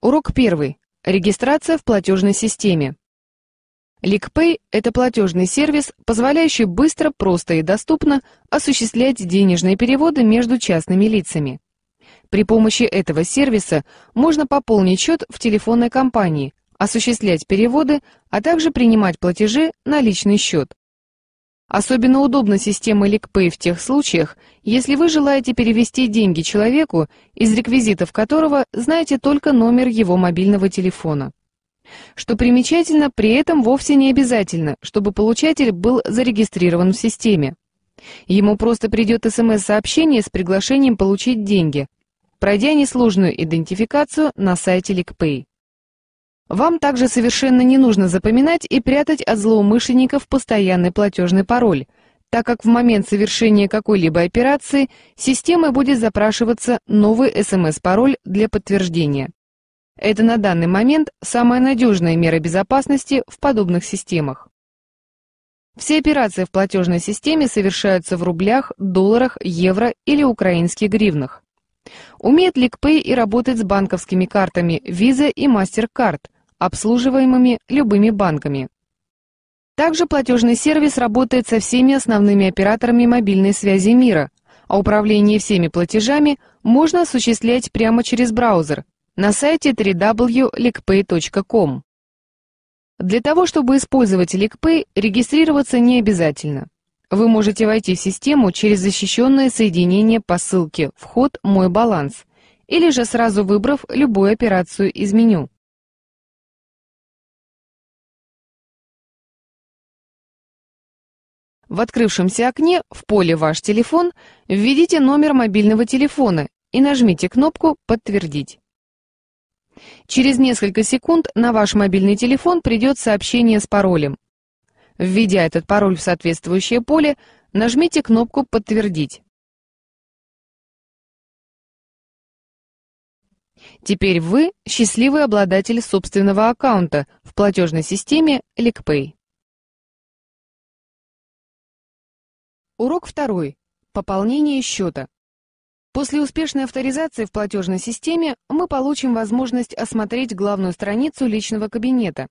Урок 1. Регистрация в платежной системе. LickPay – это платежный сервис, позволяющий быстро, просто и доступно осуществлять денежные переводы между частными лицами. При помощи этого сервиса можно пополнить счет в телефонной компании, осуществлять переводы, а также принимать платежи на личный счет. Особенно удобна система ЛикПэй в тех случаях, если вы желаете перевести деньги человеку, из реквизитов которого знаете только номер его мобильного телефона. Что примечательно, при этом вовсе не обязательно, чтобы получатель был зарегистрирован в системе. Ему просто придет СМС-сообщение с приглашением получить деньги, пройдя несложную идентификацию на сайте ЛикПэй. Вам также совершенно не нужно запоминать и прятать от злоумышленников постоянный платежный пароль, так как в момент совершения какой-либо операции системой будет запрашиваться новый СМС-пароль для подтверждения. Это на данный момент самая надежная мера безопасности в подобных системах. Все операции в платежной системе совершаются в рублях, долларах, евро или украинских гривнах. Умеет LickPay и работать с банковскими картами Visa и MasterCard – обслуживаемыми любыми банками. Также платежный сервис работает со всеми основными операторами мобильной связи мира, а управление всеми платежами можно осуществлять прямо через браузер на сайте www.ligpay.com. Для того, чтобы использовать LigPay, регистрироваться не обязательно. Вы можете войти в систему через защищенное соединение по ссылке «Вход. Мой баланс» или же сразу выбрав любую операцию из меню. В открывшемся окне в поле «Ваш телефон» введите номер мобильного телефона и нажмите кнопку «Подтвердить». Через несколько секунд на ваш мобильный телефон придет сообщение с паролем. Введя этот пароль в соответствующее поле, нажмите кнопку «Подтвердить». Теперь вы счастливый обладатель собственного аккаунта в платежной системе LickPay. Урок второй. Пополнение счета. После успешной авторизации в платежной системе мы получим возможность осмотреть главную страницу личного кабинета.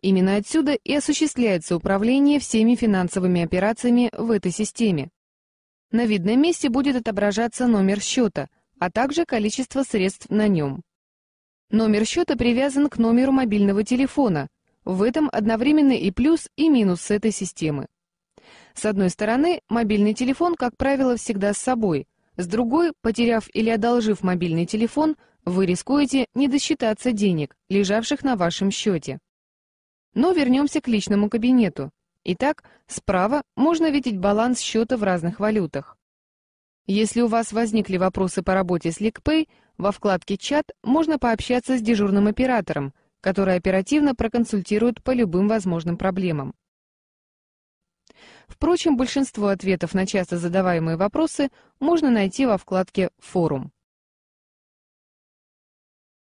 Именно отсюда и осуществляется управление всеми финансовыми операциями в этой системе. На видном месте будет отображаться номер счета, а также количество средств на нем. Номер счета привязан к номеру мобильного телефона. В этом одновременно и плюс, и минус с этой системы. С одной стороны, мобильный телефон, как правило, всегда с собой. С другой, потеряв или одолжив мобильный телефон, вы рискуете не досчитаться денег, лежавших на вашем счете. Но вернемся к личному кабинету. Итак, справа можно видеть баланс счета в разных валютах. Если у вас возникли вопросы по работе с LeakPay, во вкладке «Чат» можно пообщаться с дежурным оператором, который оперативно проконсультирует по любым возможным проблемам. Впрочем, большинство ответов на часто задаваемые вопросы можно найти во вкладке «Форум».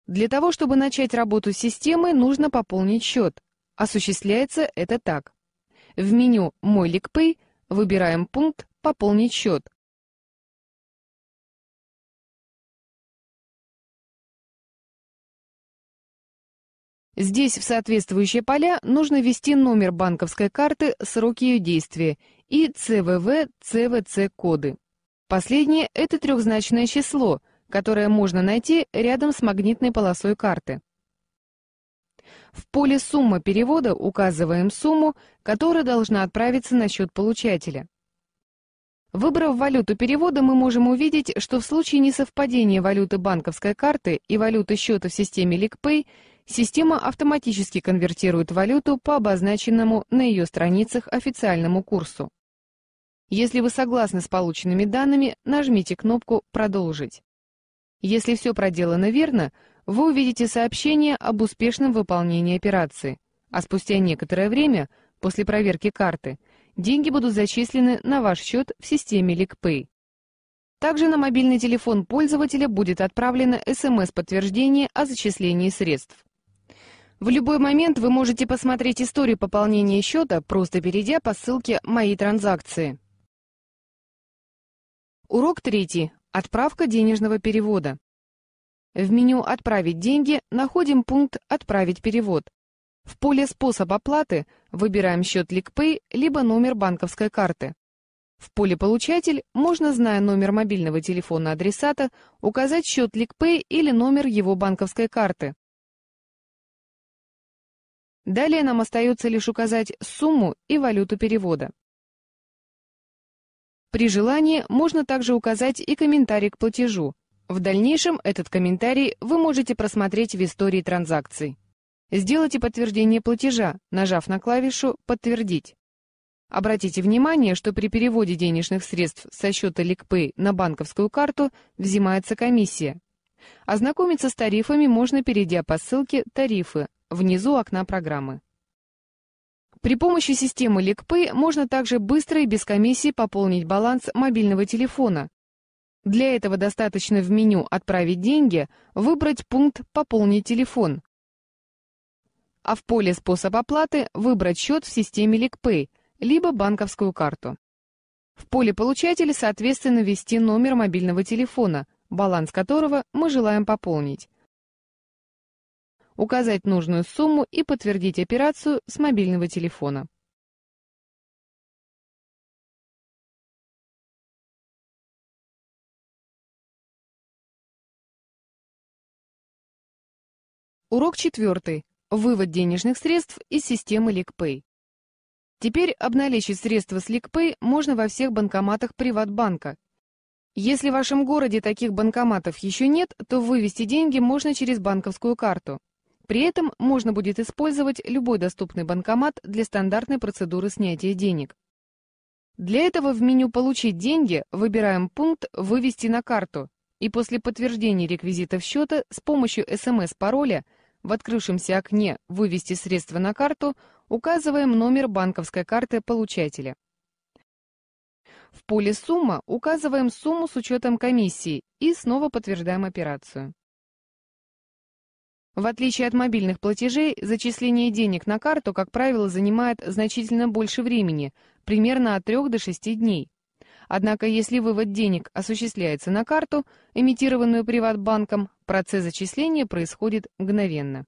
Для того, чтобы начать работу системы, нужно пополнить счет. Осуществляется это так. В меню «Мой ликпэй» выбираем пункт «Пополнить счет», Здесь в соответствующие поля нужно ввести номер банковской карты, срок ее действия и ЦВВ, ЦВЦ коды. Последнее – это трехзначное число, которое можно найти рядом с магнитной полосой карты. В поле «Сумма перевода» указываем сумму, которая должна отправиться на счет получателя. Выбрав валюту перевода, мы можем увидеть, что в случае несовпадения валюты банковской карты и валюты счета в системе LickPay – Система автоматически конвертирует валюту по обозначенному на ее страницах официальному курсу. Если вы согласны с полученными данными, нажмите кнопку «Продолжить». Если все проделано верно, вы увидите сообщение об успешном выполнении операции, а спустя некоторое время, после проверки карты, деньги будут зачислены на ваш счет в системе LickPay. Также на мобильный телефон пользователя будет отправлено СМС-подтверждение о зачислении средств. В любой момент вы можете посмотреть историю пополнения счета, просто перейдя по ссылке «Мои транзакции». Урок третий. Отправка денежного перевода. В меню «Отправить деньги» находим пункт «Отправить перевод». В поле «Способ оплаты» выбираем счет LickPay либо номер банковской карты. В поле «Получатель» можно, зная номер мобильного телефона адресата, указать счет LickPay или номер его банковской карты. Далее нам остается лишь указать сумму и валюту перевода. При желании можно также указать и комментарий к платежу. В дальнейшем этот комментарий вы можете просмотреть в истории транзакций. Сделайте подтверждение платежа, нажав на клавишу «Подтвердить». Обратите внимание, что при переводе денежных средств со счета LickPay на банковскую карту взимается комиссия. Ознакомиться с тарифами можно, перейдя по ссылке «Тарифы» внизу окна программы. При помощи системы LinkPay можно также быстро и без комиссии пополнить баланс мобильного телефона. Для этого достаточно в меню «Отправить деньги» выбрать пункт «Пополнить телефон», а в поле «Способ оплаты» выбрать счет в системе LinkPay, либо банковскую карту. В поле «Получатель» соответственно ввести номер мобильного телефона, баланс которого мы желаем пополнить указать нужную сумму и подтвердить операцию с мобильного телефона. Урок четвертый. Вывод денежных средств из системы LeakPay. Теперь обналичить средства с LeakPay можно во всех банкоматах Приватбанка. Если в вашем городе таких банкоматов еще нет, то вывести деньги можно через банковскую карту. При этом можно будет использовать любой доступный банкомат для стандартной процедуры снятия денег. Для этого в меню «Получить деньги» выбираем пункт «Вывести на карту» и после подтверждения реквизитов счета с помощью СМС-пароля в открывшемся окне «Вывести средства на карту» указываем номер банковской карты получателя. В поле «Сумма» указываем сумму с учетом комиссии и снова подтверждаем операцию. В отличие от мобильных платежей, зачисление денег на карту, как правило, занимает значительно больше времени, примерно от 3 до 6 дней. Однако, если вывод денег осуществляется на карту, эмитированную приватбанком, процесс зачисления происходит мгновенно.